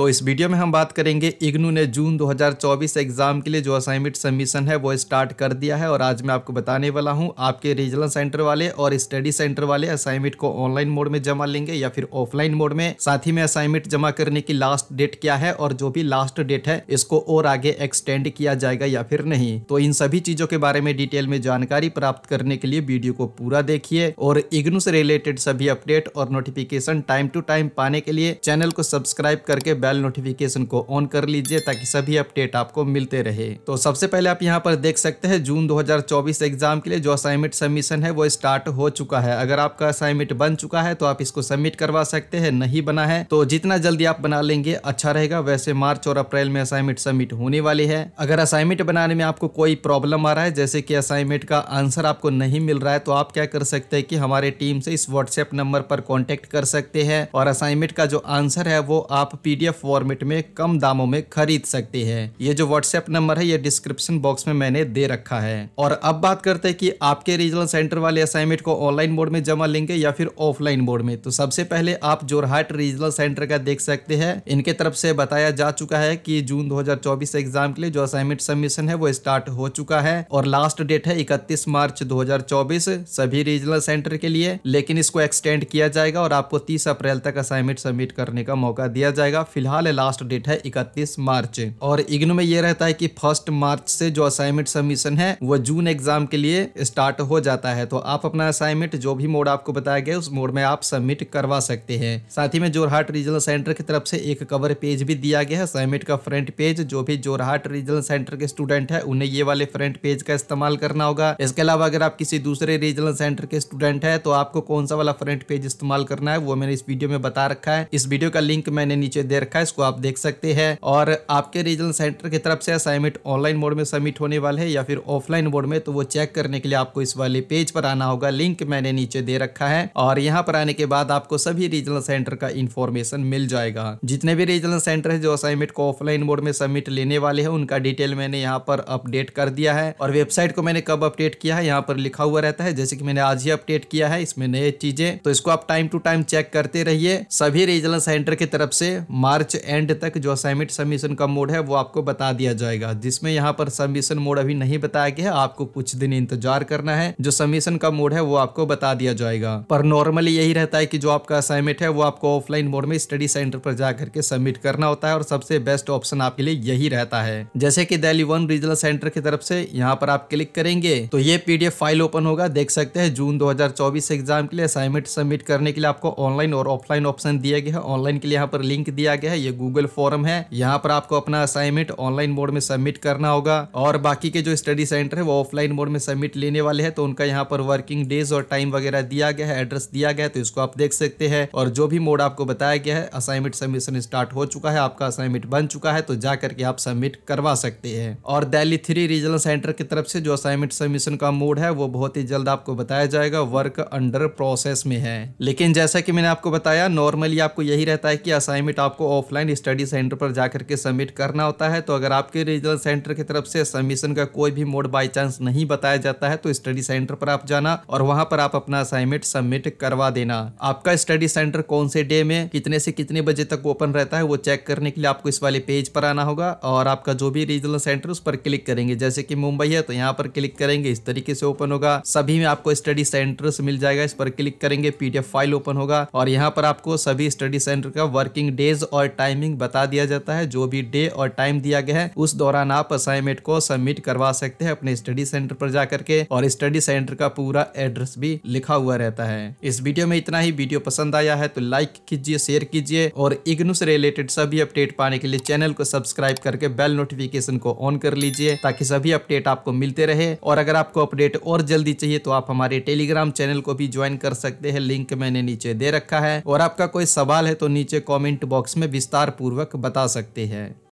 तो इस वीडियो में हम बात करेंगे इग्नू ने जून 2024 एग्ज़ाम के लिए जो असाइनमेंट सबमिशन है वो स्टार्ट कर दिया है और आज मैं आपको बताने वाला हूँ आपके रीजनल सेंटर वाले और स्टडी सेंटर वाले असाइनमेंट को ऑनलाइन मोड में जमा लेंगे या फिर ऑफलाइन मोड में साथ ही में असाइनमेंट जमा करने की लास्ट डेट क्या है और जो भी लास्ट डेट है इसको और आगे एक्सटेंड किया जाएगा या फिर नहीं तो इन सभी चीजों के बारे में डिटेल में जानकारी प्राप्त करने के लिए वीडियो को पूरा देखिए और इग्नू से रिलेटेड सभी अपडेट और नोटिफिकेशन टाइम टू टाइम पाने के लिए चैनल को सब्सक्राइब करके बेल नोटिफिकेशन को ऑन कर लीजिए ताकि सभी अपडेट आपको मिलते रहे तो सबसे पहले आप यहाँ पर देख सकते हैं जून 2024 एग्जाम के लिए जो असाइनमेंट सबमिशन है वो स्टार्ट हो चुका है अगर आपका असाइनमेंट बन चुका है तो आप इसको सबमिट करवा सकते हैं नहीं बना है तो जितना जल्दी आप बना लेंगे अच्छा रहेगा वैसे मार्च और अप्रैल में असाइनमेंट सबमिट होने वाली है अगर असाइनमेंट बनाने में आपको कोई प्रॉब्लम आ रहा है जैसे कि असाइनमेंट का आंसर आपको नहीं मिल रहा है तो आप क्या कर सकते हैं कि हमारे टीम से इस व्हाट्सएप नंबर पर कॉन्टेक्ट कर सकते हैं और असाइनमेंट का जो आंसर है वो आप पीडीएफ फॉर्मेट में कम दामों में खरीद सकते हैं ये जो व्हाट्सएप नंबर है ये डिस्क्रिप्शन बॉक्स में मैंने दे रखा है और अब बात करते हैं कि आपके रीजनल सेंटर वाले असाइनमेंट को ऑनलाइन बोर्ड में जमा लेंगे या फिर ऑफलाइन बोर्ड में तो सबसे पहले आप जोरहाट रीजनल सेंटर का देख सकते हैं इनके तरफ से बताया जा चुका है की जून दो एग्जाम के लिए जो असाइनमेंट सबमिशन है वो स्टार्ट हो चुका है और लास्ट डेट है इकतीस मार्च दो सभी रीजनल सेंटर के लिए लेकिन इसको एक्सटेंड किया जाएगा और आपको 30 अप्रैल तक असाइनमेंट सबमिट करने का मौका दिया जाएगा फिर फिलहाल लास्ट डेट है इकतीस मार्च और इग्नू में ये रहता है की फर्स्ट मार्च से जो असाइनमेंट सबमिशन है वो जून एग्जाम के लिए स्टार्ट हो जाता है तो आप अपना असाइनमेंट जो भी मोड आपको बताया गया उस मोड में आप सबमिट करवा सकते हैं साथ ही में जोरहाट रीजनल सेंटर की तरफ से एक कवर पेज भी दिया गया है असाइनमेंट का फ्रंट पेज जो भी जोरहाट रीजनल सेंटर के स्टूडेंट है उन्हें ये वाले फ्रंट पेज का इस्तेमाल करना होगा इसके अलावा अगर आप किसी दूसरे रीजनल सेंटर के स्टूडेंट है तो आपको कौन सा वाला फ्रंट पेज इस्तेमाल करना है वो मैंने इस वीडियो में बता रखा है इस वीडियो का लिंक मैंने नीचे दे रखा रखा है इसको आप देख सकते हैं और आपके रीजनल सेंटर की तरफ से असाइनमेंट ऑनलाइन मोड में सबमिट होने वाले है या फिर ऑफलाइन मोड में तो वो चेक करने के लिए आपको इस वाले पेज पर आना होगा लिंक मैंने नीचे दे रखा है और यहाँ पर आने के बाद आपको सभी रीजनल सेंटर का इन्फॉर्मेशन मिल जाएगा जितने भी रीजनल सेंटर है जो असाइनमेंट को ऑफलाइन मोड में सबमिट लेने वाले हैं उनका डिटेल मैंने यहाँ पर अपडेट कर दिया है और वेबसाइट को मैंने कब अपडेट किया है यहाँ पर लिखा हुआ रहता है जैसे कि मैंने आज ही अपडेट किया है इसमें नए चीजें तो इसको आप टाइम टू टाइम चेक करते रहिए सभी रीजनल सेंटर की तरफ से मार्च मार्च एंड तक जो असाइनमेंट सबमिशन का मोड है वो आपको बता दिया जाएगा जिसमें यहाँ पर सबमिशन मोड अभी नहीं बताया गया है आपको कुछ दिन इंतजार करना है जो सबमिशन का मोड है वो आपको बता दिया जाएगा पर नॉर्मली यही रहता है कि जो आपका असाइनमेंट है वो आपको ऑफलाइन मोड में स्टडी सेंटर पर जाकर के सबमिट करना होता है और सबसे बेस्ट ऑप्शन आपके लिए यही रहता है जैसे की दिल्ली वन रीजनल सेंटर की तरफ से यहाँ पर आप क्लिक करेंगे तो ये पीडीएफ फाइल ओपन होगा देख सकते हैं जून 2024 एग्जाम के लिए असाइनमेंट सबमिट करने के लिए आपको ऑनलाइन और ऑफलाइन ऑप्शन दिया गया है ऑनलाइन के लिए यहाँ पर लिंक दिया गया है ये गूगल फॉर्म है यहाँ पर आपको अपना असाइनमेंट ऑनलाइन मोड में सबमिट करना होगा और बाकी के जो स्टडी सेंटर है वो ऑफलाइन मोड में सबमिट लेने वाले हैं तो उनका यहाँ पर वर्किंग डेज और टाइम वगैरह दिया गया है एड्रेस दिया गया है तो इसको आप देख सकते हैं और जो भी मोड आपको बताया गया है असाइनमेंट सबमिशन स्टार्ट हो चुका है आपका असाइनमेंट बन चुका है तो जा करके आप सबमिट करवा सकते हैं और दिल्ली थ्री रीजनल सेंटर की तरफ से जो असाइनमेंट सबमिशन का मोड है वो बहुत ही जल्द आपको बताया जाएगा वर्क अंडर प्रोसेस में है लेकिन जैसा कि मैंने आपको बताया नॉर्मली आपको यही रहता है कि असाइनमेंट आपको ऑफलाइन स्टडी सेंटर पर जाकर के सबमिट करना होता है तो अगर आपके रीजनल सेंटर की तरफ से सबमिशन का कोई भी मोड बाई चांस नहीं बताया जाता है तो स्टडी सेंटर पर आप जाना और वहाँ पर आप अपना असाइनमेंट सबमिट करवा देना आपका स्टडी सेंटर कौन से डे में कितने से कितने बजे तक ओपन रहता है वो चेक करने के लिए आपको इस वाले पेज पर आना होगा और आपका जो भी रीजनल सेंटर उस पर क्लिक करेंगे जैसे की मुंबई है तो यहाँ पर क्लिक करेंगे इस तरीके से ओपन होगा सभी में आपको स्टडी सेंटर मिल जाएगा इस पर क्लिक करेंगे पीडीएफ फाइल ओपन होगा और यहाँ पर आपको सभी स्टडी सेंटर का वर्किंग डेज और टाइमिंग बता दिया जाता है जो भी डे और टाइम दिया गया है उस दौरान आप असाइनमेंट को सबमिट करवा सकते हैं अपने स्टडी सेंटर पर जाकर के और स्टडी सेंटर का पूरा एड्रेस भी लिखा हुआ रहता है इस वीडियो में इतना ही वीडियो पसंद आया है तो लाइक कीजिए शेयर कीजिए और इग्नू से रिलेटेड सभी अपडेट पाने के लिए चैनल को सब्सक्राइब करके बेल नोटिफिकेशन को ऑन कर लीजिए ताकि सभी अपडेट आपको मिलते रहे और अगर आपको अपडेट और जल्दी चाहिए तो आप हमारे टेलीग्राम चैनल को भी ज्वाइन कर सकते हैं लिंक मैंने नीचे दे रखा है और आपका कोई सवाल है तो नीचे कॉमेंट बॉक्स में भी विस्तार पूर्वक बता सकते हैं